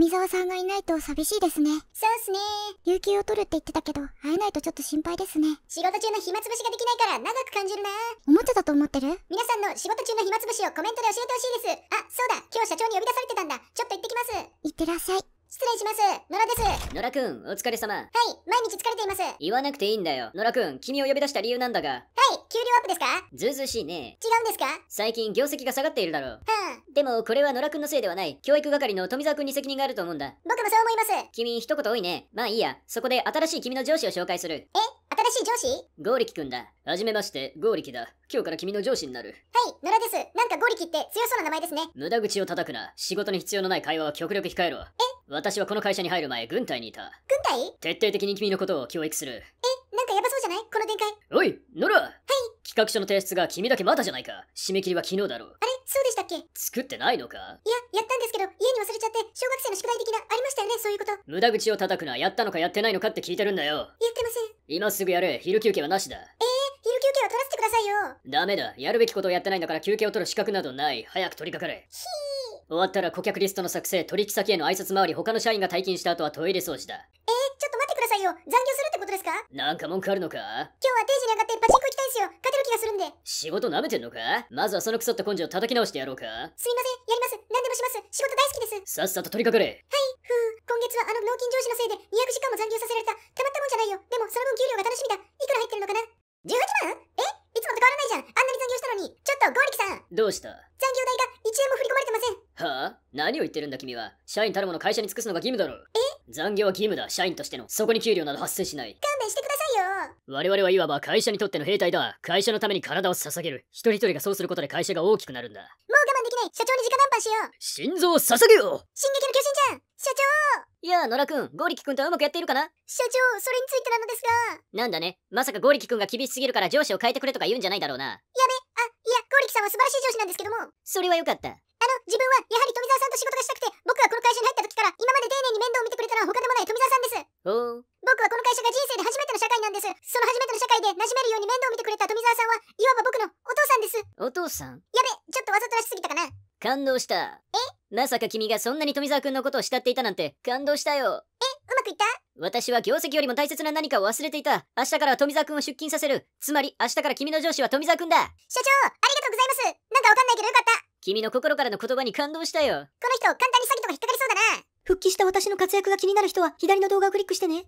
富沢さんがいないと寂しいですね。そうっすね。有給を取るって言ってたけど、会えないとちょっと心配ですね。仕事中の暇つぶしができないから長く感じるな。おもちゃだと思ってる皆さんの仕事中の暇つぶしをコメントで教えてほしいです。あ、そうだ。今日社長に呼び出されてたんだ。ちょっと行ってきます。いってらっしゃい。失礼します。野良です。野良くん、お疲れ様。はい、毎日疲れています。言わなくていいんだよ。野良くん、君を呼び出した理由なんだが。はい、給料アップですかずうずうしいね。違うんですか最近業績が下がっているだろう。はあ。でもこれは野良くんのせいではない。教育係の富澤くんに責任があると思うんだ。僕もそう思います。君、一言多いね。まあいいや。そこで新しい君の上司を紹介する。え新しい上司ゴーリキくんだ。はじめまして、ゴーリキだ。今日から君の上司になる。はい、野良です。なんかゴーリキって強そうな名前ですね。無駄口を叩くな。仕事に必要のない会話は極力控えろ。え私はこの会社に入る前、軍隊にいた。軍隊徹底的に君のことを教育する。えなんかヤバそうじゃないこの展開。おい、野良はい企画書の提出が君だけまだじゃないか。締め切りは昨日だろう。あれそうでしたっけ作ってないのかいや、やったんですけど、家に忘れちゃって、小学生の宿題的な、ありましたよね、そういうこと。無駄口を叩くな、やったのかやってないのかって聞いてるんだよ。やってません。今すぐやれ、昼休憩はなしだ。えー昼休憩は取らせてくださいよダメだやるべきことをやってないんだから休憩を取る資格などない早く取りかかれひー終わったら顧客リストの作成取引先への挨拶回り他の社員が退勤した後はトイレ掃除だえー、ちょっと待ってくださいよ残業することですかなんか文句あるのか今日は定時に上がってパチンコ行きたいんすよ勝てる気がするんで仕事舐めてんのかまずはそのクソった根性を叩き直してやろうかすいませんやります何でもします仕事大好きですさっさと取りかかれはいふう今月はあの脳筋上司のせいで200時間も残業させられたたまったもんじゃないよでもその分給料が楽しみだいくら入ってるのかな18万えいつもと変わらないじゃんあんなに残業したのにちょっと剛力さんどうした残業代が1円も振り込まれてませんはあ何を言ってるんだ君は。社員たるもの会社に尽くすのが義務だろ。う。え残業は義務だ、社員としての。そこに給料など発生しない。勘弁してくださいよ。我々はいわば会社にとっての兵隊だ。会社のために体を捧げる。一人一人がそうすることで会社が大きくなるんだ。もう我慢できない社長に直談判しよう心臓を捧げよう進撃の巨人じゃん社長いや野良くん、ゴリキくんとうまくやっているかな社長、それについてなのですが。なんだね、まさかゴリキくんが厳しすぎるから上司を変えてくれとか言うんじゃないだろうな。やべ、あ、いや、ゴリキさんは素晴らしい上司なんですけども。それはよかった。自分はやはり富澤さんと仕事がしたくて、僕はこの会社に入った時から今まで丁寧に面倒を見てくれたのは他でもない富澤さんです。僕はこの会社が人生で初めての社会なんです。その初めての社会で馴染めるように面倒を見てくれた富澤さんは、いわば僕のお父さんです。お父さんやべ、ちょっとわざとらしすぎたかな。感動した。えまさか君がそんなに富澤君のことを慕っていたなんて感動したよ。えうまくいった私は業績よりも大切な何かを忘れていた。明日からは富澤君を出勤させる。つまり明日から君の上司は富澤君だ。社長、ありがとうございます。なんかわかんないけどよかった。君の心からの言葉に感動したよ。この人、簡単に詐欺とか引っかかりそうだな。復帰した私の活躍が気になる人は左の動画をクリックしてね。